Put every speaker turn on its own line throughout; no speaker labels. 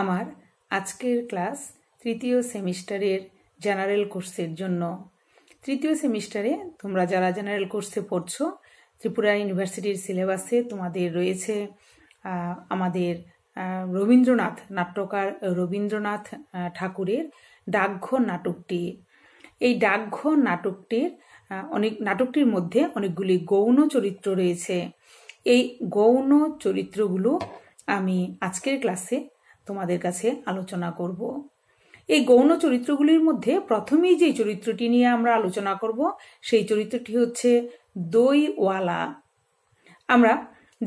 আমার আজকের ক্লাস তৃতীয় সেমিস্টারের জেনারেল কোর্সের জন্য তৃতীয় সেমিস্টারে তোমরা যারা জেনারেল কোর্সে পড়ছো ত্রিপুরা ইউনিভার্সিটির সিলেবাসে তোমাদের রয়েছে আমাদের রবীন্দ্রনাথ নাট্যকার রবীন্দ্রনাথ ঠাকুরের ডাকঘর নাটকটি এই ডাকঘর নাটকটির অনেক নাটকটির মধ্যে অনেকগুলি গৌণ চরিত্র রয়েছে এই গৌণ চরিত্রগুলো আমি আজকের ক্লাসে তোমাদের কাছে আলোচনা করব এই গৌণ চরিত্রগুলির মধ্যে প্রথমেই যে চরিত্রটি নিয়ে আমরা আলোচনা করব সেই চরিত্রটি হচ্ছে দইওয়ালা আমরা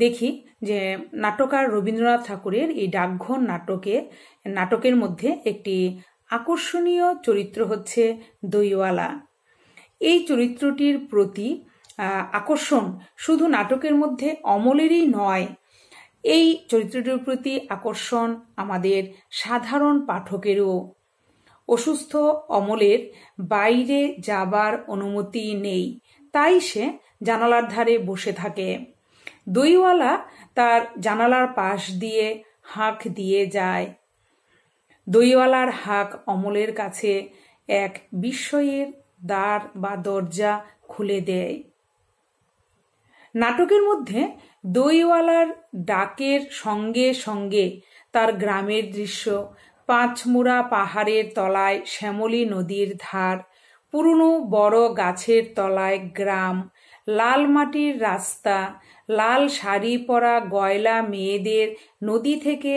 দেখি যে নাটকার রবীন্দ্রনাথ ঠাকুরের এই ডাকঘর নাটকে নাটকের মধ্যে একটি আকর্ষণীয় চরিত্র হচ্ছে দইওয়ালা এই চরিত্রটির প্রতি আকর্ষণ শুধু নাটকের মধ্যে অমলেরই নয় এই চরিত্রটির প্রতি আকর্ষণ আমাদের সাধারণ পাঠকেরও অসুস্থ অমলের বাইরে যাবার অনুমতি নেই তাই সে জানালার ধারে বসে থাকে দইওয়ালা তার জানালার পাশ দিয়ে হাঁক দিয়ে যায় দইওয়ালার হাঁক অমলের কাছে এক বিস্ময়ের দ্বার বা দরজা খুলে দেয় নাটকের মধ্যে দইওয়ালার ডাকের সঙ্গে সঙ্গে তার গ্রামের দৃশ্য পাঁচমুড়া পাহাড়ের তলায় শ্যামলী নদীর ধার পুরনো বড় গাছের তলায় গ্রাম লাল মাটির রাস্তা লাল শাড়ি পরা গয়লা মেয়েদের নদী থেকে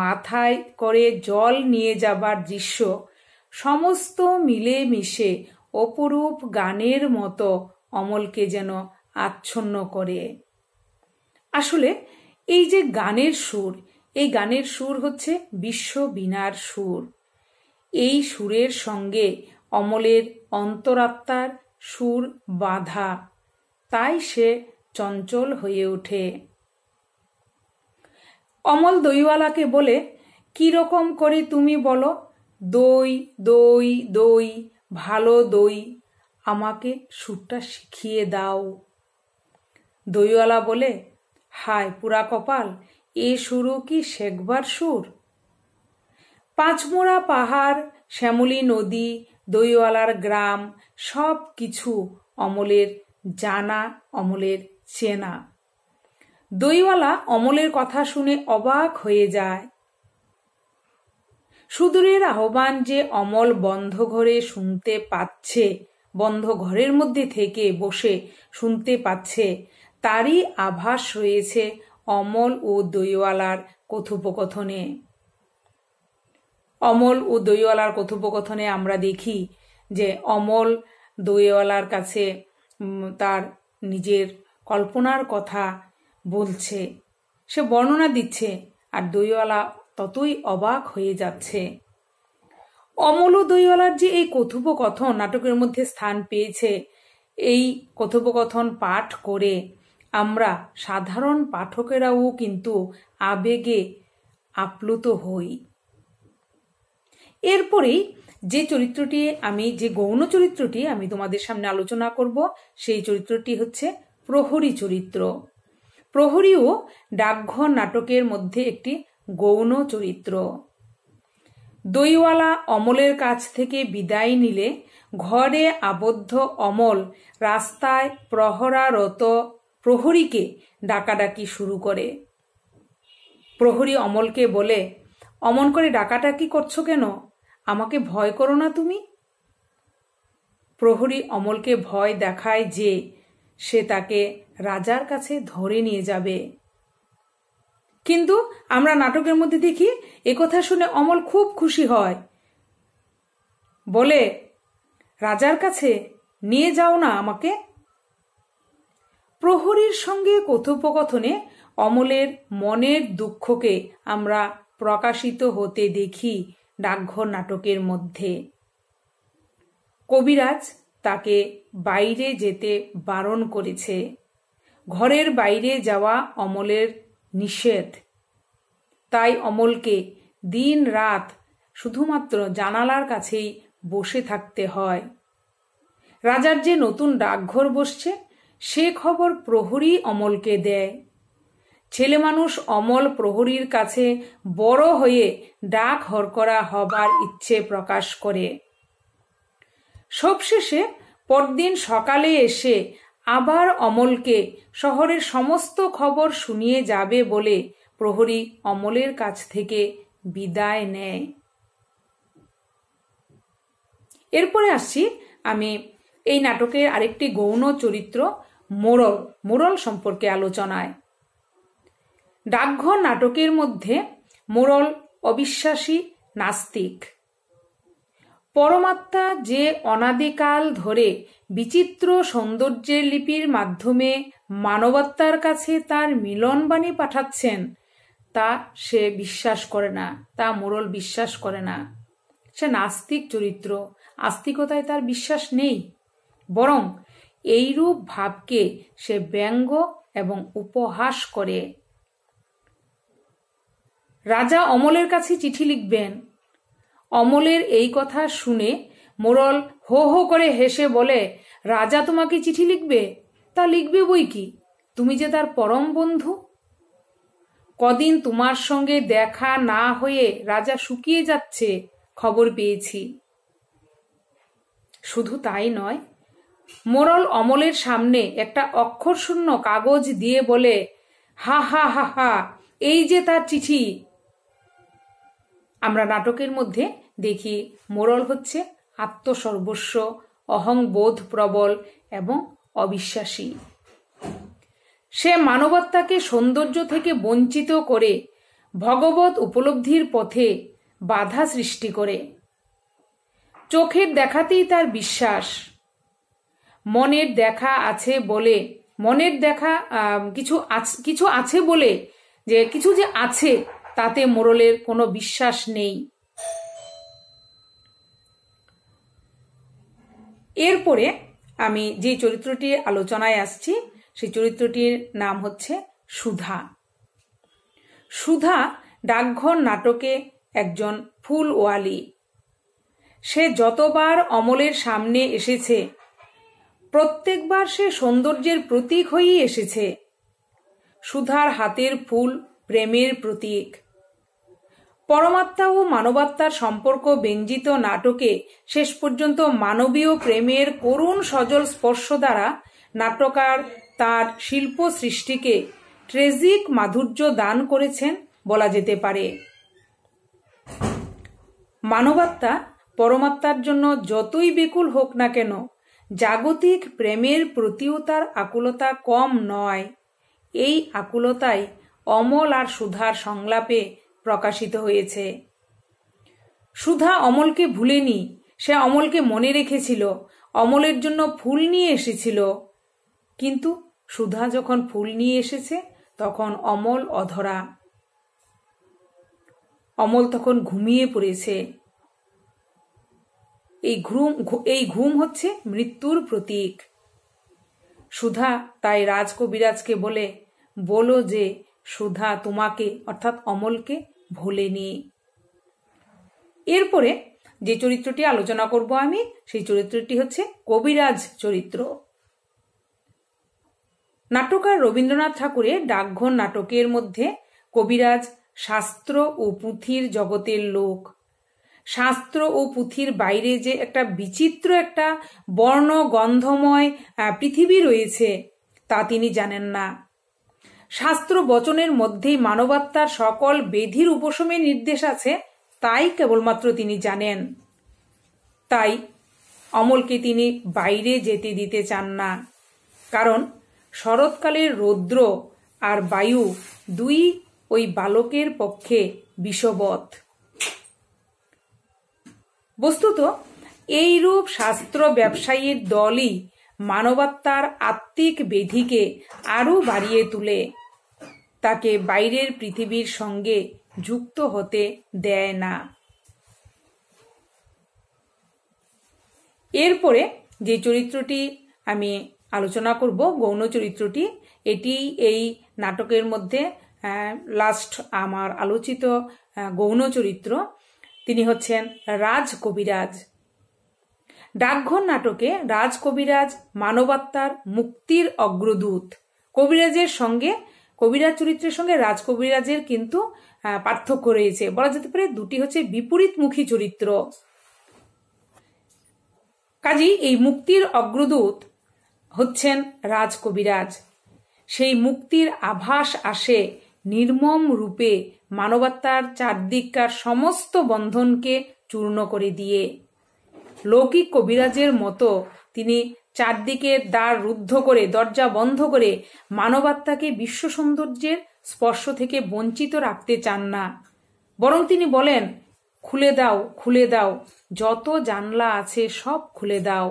মাথায় করে জল নিয়ে যাবার দৃশ্য সমস্ত মিলে মিশে অপরূপ গানের মতো অমলকে যেন আচ্ছন্ন করে আসলে এই যে গানের সুর এই গানের সুর হচ্ছে বিশ্ববিনার সুর এই সুরের সঙ্গে অমলের অন্তরাত্মার সুর বাধা তাই সে চঞ্চল হয়ে ওঠে অমল দইওয়ালাকে বলে কি রকম করে তুমি বলো দই দই দই ভালো দই আমাকে সুরটা শিখিয়ে দাও দইওয়ালা বলে হায় পুরা কপাল এ সুরু কি শেখবার সুর পাঁচমোড়া পাহাড় শ্যামলী নদী দইওয়ালার গ্রাম সব কিছু অমলের জানা অমলের চেনা দইওয়ালা অমলের কথা শুনে অবাক হয়ে যায় সুদূরের আহ্বান যে অমল বন্ধ ঘরে শুনতে পাচ্ছে বন্ধ ঘরের মধ্যে থেকে বসে শুনতে পাচ্ছে তারই আভাস হয়েছে অমল ও দইওয়ালার কথোপকথনে অমল ও দইওয়ালার কথোপকথনে আমরা দেখি যে অমল দইওয়ালার কাছে তার নিজের কল্পনার কথা বলছে সে বর্ণনা দিচ্ছে আর দইওয়ালা ততই অবাক হয়ে যাচ্ছে অমল ও দইওয়ালার যে এই কথোপকথন নাটকের মধ্যে স্থান পেয়েছে এই কথোপকথন পাঠ করে আমরা সাধারণ পাঠকেরাও কিন্তু আবেগে আপ্লুত হই এরপরেই যে চরিত্রটি আমি যে গৌণ চরিত্রটি আমি তোমাদের সামনে আলোচনা করব সেই চরিত্রটি হচ্ছে প্রহরী চরিত্র প্রহরীও ডাকঘর নাটকের মধ্যে একটি গৌণ চরিত্র দইওয়ালা অমলের কাছ থেকে বিদায় নিলে ঘরে আবদ্ধ অমল রাস্তায় প্রহরারত প্রহরীকে ডাকাডাকি শুরু করে প্রহরী অমলকে বলে অমন করে ডাকাডাকি করছো কেন আমাকে ভয় করো না তুমি প্রহরী অমলকে ভয় দেখায় যে সে তাকে রাজার কাছে ধরে নিয়ে যাবে কিন্তু আমরা নাটকের মধ্যে দেখি কথা শুনে অমল খুব খুশি হয় বলে রাজার কাছে নিয়ে যাও না আমাকে প্রহরীর সঙ্গে কথোপকথনে অমলের মনের দুঃখকে আমরা প্রকাশিত হতে দেখি ডাকঘর নাটকের মধ্যে কবিরাজ তাকে বাইরে যেতে বারণ করেছে ঘরের বাইরে যাওয়া অমলের নিষেধ তাই অমলকে দিন রাত শুধুমাত্র জানালার কাছেই বসে থাকতে হয় রাজার যে নতুন ডাকঘর বসছে সে খবর প্রহরী অমলকে দেয় ছেলে মানুষ অমল প্রহরীর কাছে বড় হয়ে ডাক হরকরা হবার ইচ্ছে প্রকাশ করে সবশেষে পরদিন সকালে এসে আবার অমলকে শহরের সমস্ত খবর শুনিয়ে যাবে বলে প্রহরী অমলের কাছ থেকে বিদায় নেয় এরপরে আসছি আমি এই নাটকের আরেকটি গৌণ চরিত্র মোরল মোরল সম্পর্কে আলোচনায় ডাকঘর নাটকের মধ্যে মোরল অবিশ্বাসী নাস্তিক পরমাত্মা যে অনাদিকাল ধরে বিচিত্র সৌন্দর্যের লিপির মাধ্যমে মানবতার কাছে তার মিলনবাণী পাঠাচ্ছেন তা সে বিশ্বাস করে না তা মোরল বিশ্বাস করে না সে নাস্তিক চরিত্র আস্তিকতায় তার বিশ্বাস নেই বরং এইরূপ ভাবকে সে ব্যঙ্গ এবং উপহাস করে রাজা অমলের কাছে চিঠি লিখবেন অমলের এই কথা শুনে মোরল হো হো করে হেসে বলে রাজা তোমাকে চিঠি লিখবে তা লিখবে বই কি তুমি যে তার পরম বন্ধু কদিন তোমার সঙ্গে দেখা না হয়ে রাজা শুকিয়ে যাচ্ছে খবর পেয়েছি শুধু তাই নয় মোরল অমলের সামনে একটা অক্ষরশূন্য কাগজ দিয়ে বলে হা হা হা হা এই যে তার চিঠি আমরা নাটকের মধ্যে দেখি মোরল হচ্ছে আত্মসর্বস্ব অহংবোধ প্রবল এবং অবিশ্বাসী সে মানবত্বাকে সৌন্দর্য থেকে বঞ্চিত করে ভগবত উপলব্ধির পথে বাধা সৃষ্টি করে চোখের দেখাতেই তার বিশ্বাস মনের দেখা আছে বলে মনের দেখা কিছু কিছু আছে বলে যে কিছু যে আছে তাতে মোরলের কোনো বিশ্বাস নেই এরপরে আমি যে চরিত্রটি আলোচনায় আসছি সেই চরিত্রটির নাম হচ্ছে সুধা সুধা ডাকঘর নাটকে একজন ফুলওয়ালি সে যতবার অমলের সামনে এসেছে প্রত্যেকবার সে সৌন্দর্যের প্রতীক হয়েই এসেছে সুধার হাতের ফুল প্রেমের প্রতীক পরমাত্মা ও মানবাত্মার সম্পর্ক ব্যঞ্জিত নাটকে শেষ পর্যন্ত মানবীয় প্রেমের করুণ সজল স্পর্শ দ্বারা নাটকার তার শিল্প সৃষ্টিকে ট্রেজিক মাধুর্য দান করেছেন বলা যেতে পারে মানবাত্মা পরমাত্মার জন্য যতই বিকুল হোক না কেন জাগতিক প্রেমের প্রতিও তার আকুলতা কম নয় এই আকুলতাই অমল আর সুধার সংলাপে প্রকাশিত হয়েছে সুধা অমলকে ভুলেনি সে অমলকে মনে রেখেছিল অমলের জন্য ফুল নিয়ে এসেছিল কিন্তু সুধা যখন ফুল নিয়ে এসেছে তখন অমল অধরা অমল তখন ঘুমিয়ে পড়েছে এই ঘুম এই ঘুম হচ্ছে মৃত্যুর প্রতীক সুধা তাই রাজকবিরাজকে বলে বলো যে সুধা তোমাকে অর্থাৎ অমলকে ভোলেনি এরপরে যে চরিত্রটি আলোচনা করব আমি সেই চরিত্রটি হচ্ছে কবিরাজ চরিত্র নাটকার রবীন্দ্রনাথ ঠাকুরের ডাকঘর নাটকের মধ্যে কবিরাজ শাস্ত্র ও পুঁথির জগতের লোক শাস্ত্র ও পুঁথির বাইরে যে একটা বিচিত্র একটা বর্ণ গন্ধময় পৃথিবী রয়েছে তা তিনি জানেন না শাস্ত্র বচনের মধ্যেই মানবাত্মার সকল বেধির উপশমে নির্দেশ আছে তাই কেবলমাত্র তিনি জানেন তাই অমলকে তিনি বাইরে যেতে দিতে চান না কারণ শরৎকালের রৌদ্র আর বায়ু দুই ওই বালকের পক্ষে বিষবৎ বস্তুত এইরূপ শাস্ত্র ব্যবসায়ীর দলই মানবাত্মার আত্মিক বেধিকে আরও বাড়িয়ে তুলে তাকে বাইরের পৃথিবীর সঙ্গে যুক্ত হতে দেয় না এরপরে যে চরিত্রটি আমি আলোচনা করব গৌণ চরিত্রটি এটি এই নাটকের মধ্যে লাস্ট আমার আলোচিত গৌণ চরিত্র তিনি হচ্ছেন রাজ কবিরাজ ডাকঘর নাটকে রাজ কবিরাজ মানবাত্মার মুক্তির অগ্রদূত কবিরাজের সঙ্গে কবিরাজ চরিত্রের সঙ্গে রাজ কবিরাজের কিন্তু পার্থক্য রয়েছে বলা যেতে পারে দুটি হচ্ছে বিপরীতমুখী চরিত্র কাজী এই মুক্তির অগ্রদূত হচ্ছেন রাজ কবিরাজ সেই মুক্তির আভাস আসে নির্মম রূপে মানবতার চারদিককার সমস্ত বন্ধনকে চূর্ণ করে দিয়ে লৌকিক কবিরাজের মতো তিনি চারদিকে দ্বার রুদ্ধ করে দরজা বন্ধ করে মানবাত্মাকে বিশ্ব সৌন্দর্যের স্পর্শ থেকে বঞ্চিত রাখতে চান না বরং তিনি বলেন খুলে দাও খুলে দাও যত জানলা আছে সব খুলে দাও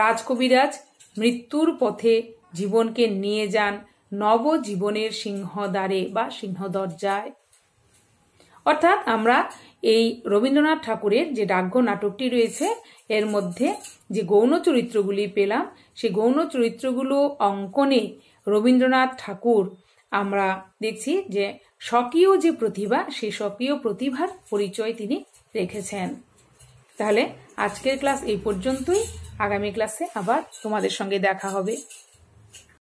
রাজকবিরাজ মৃত্যুর পথে জীবনকে নিয়ে যান নবজীবনের সিংহদ্বারে বা সিংহ দরজায় অর্থাৎ আমরা এই রবীন্দ্রনাথ ঠাকুরের যে ডাক্য নাটকটি রয়েছে এর মধ্যে যে গৌণ চরিত্রগুলি পেলাম সেই গৌণ চরিত্রগুলো অঙ্কনে রবীন্দ্রনাথ ঠাকুর আমরা দেখছি যে স্বকীয় যে প্রতিভা সেই স্বকীয় প্রতিভার পরিচয় তিনি রেখেছেন তাহলে আজকের ক্লাস এই পর্যন্তই আগামী ক্লাসে আবার তোমাদের সঙ্গে দেখা হবে